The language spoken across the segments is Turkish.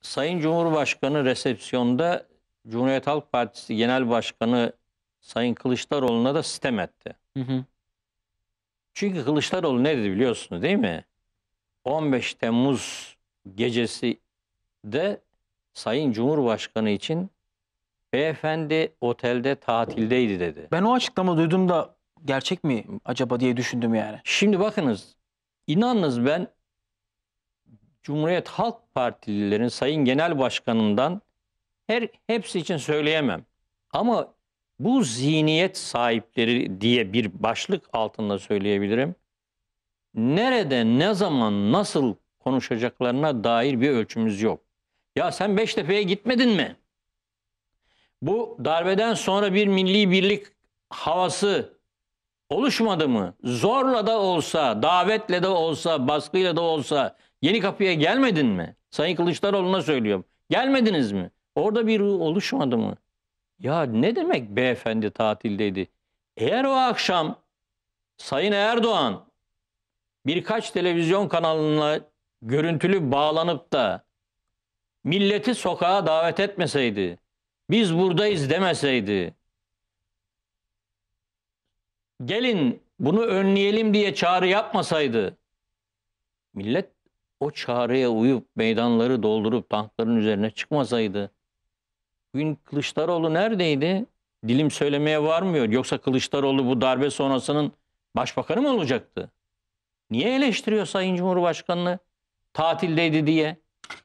Sayın Cumhurbaşkanı resepsiyonda Cumhuriyet Halk Partisi Genel Başkanı Sayın Kılıçdaroğlu'na da sitem etti. Hı hı. Çünkü Kılıçdaroğlu ne dedi biliyorsunuz değil mi? 15 Temmuz gecesi de Sayın Cumhurbaşkanı için beyefendi otelde tatildeydi dedi. Ben o açıklama duyduğumda gerçek mi acaba diye düşündüm yani. Şimdi bakınız inanınız ben Cumhuriyet Halk Partililerin Sayın Genel Başkanından her hepsi için söyleyemem. Ama bu zihniyet sahipleri diye bir başlık altında söyleyebilirim. Nerede, ne zaman, nasıl konuşacaklarına dair bir ölçümüz yok. Ya sen Beştepe'ye gitmedin mi? Bu darbeden sonra bir milli birlik havası oluşmadı mı? Zorla da olsa, davetle de olsa, baskıyla da olsa yeni kapıya gelmedin mi? Sayın Kılıçdaroğlu'na söylüyorum. Gelmediniz mi? Orada bir ruh oluşmadı mı? Ya ne demek beyefendi tatildeydi? Eğer o akşam Sayın Erdoğan birkaç televizyon kanalına görüntülü bağlanıp da milleti sokağa davet etmeseydi, biz buradayız demeseydi, gelin bunu önleyelim diye çağrı yapmasaydı millet o çağrıya uyup meydanları doldurup tankların üzerine çıkmasaydı bugün Kılıçdaroğlu neredeydi? Dilim söylemeye varmıyor. Yoksa Kılıçdaroğlu bu darbe sonrasının başbakanı mı olacaktı? Niye eleştiriyor Sayın Cumhurbaşkanı'nı tatildeydi diye?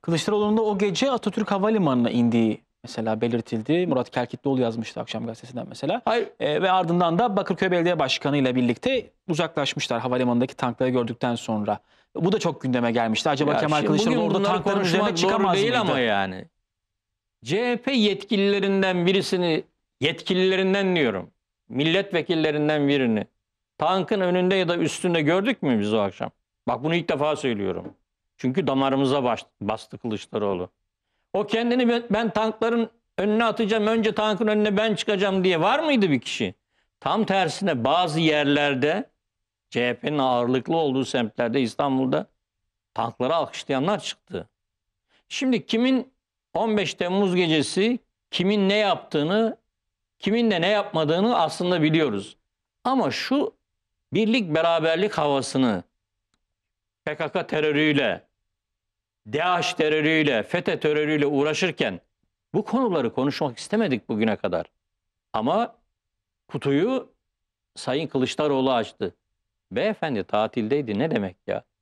Kılıçdaroğlu'nun da o gece Atatürk Havalimanı'na indiği mesela belirtildi. Murat Kelkitlioğlu yazmıştı akşam gazetesinden mesela. Hayır. E, ve ardından da Bakırköy Belediye Başkanı ile birlikte uzaklaşmışlar havalimanındaki tankları gördükten sonra. Bu da çok gündeme gelmişti. Acaba ya Kemal şey, Kılıçdaroğlu orada tankların üzerine çıkamaz değil mıydı? ama yani. CHP yetkililerinden birisini, yetkililerinden diyorum, milletvekillerinden birini tankın önünde ya da üstünde gördük mü biz o akşam? Bak bunu ilk defa söylüyorum. Çünkü damarımıza bastı Kılıçdaroğlu. O kendini ben tankların önüne atacağım, önce tankın önüne ben çıkacağım diye var mıydı bir kişi? Tam tersine bazı yerlerde CHP'nin ağırlıklı olduğu semtlerde İstanbul'da tanklara alkışlayanlar çıktı. Şimdi kimin 15 Temmuz gecesi kimin ne yaptığını, kimin de ne yapmadığını aslında biliyoruz. Ama şu birlik beraberlik havasını PKK terörüyle, DAEŞ terörüyle, FETÖ terörüyle uğraşırken bu konuları konuşmak istemedik bugüne kadar. Ama kutuyu Sayın Kılıçdaroğlu açtı. Beyefendi tatildeydi ne demek ya?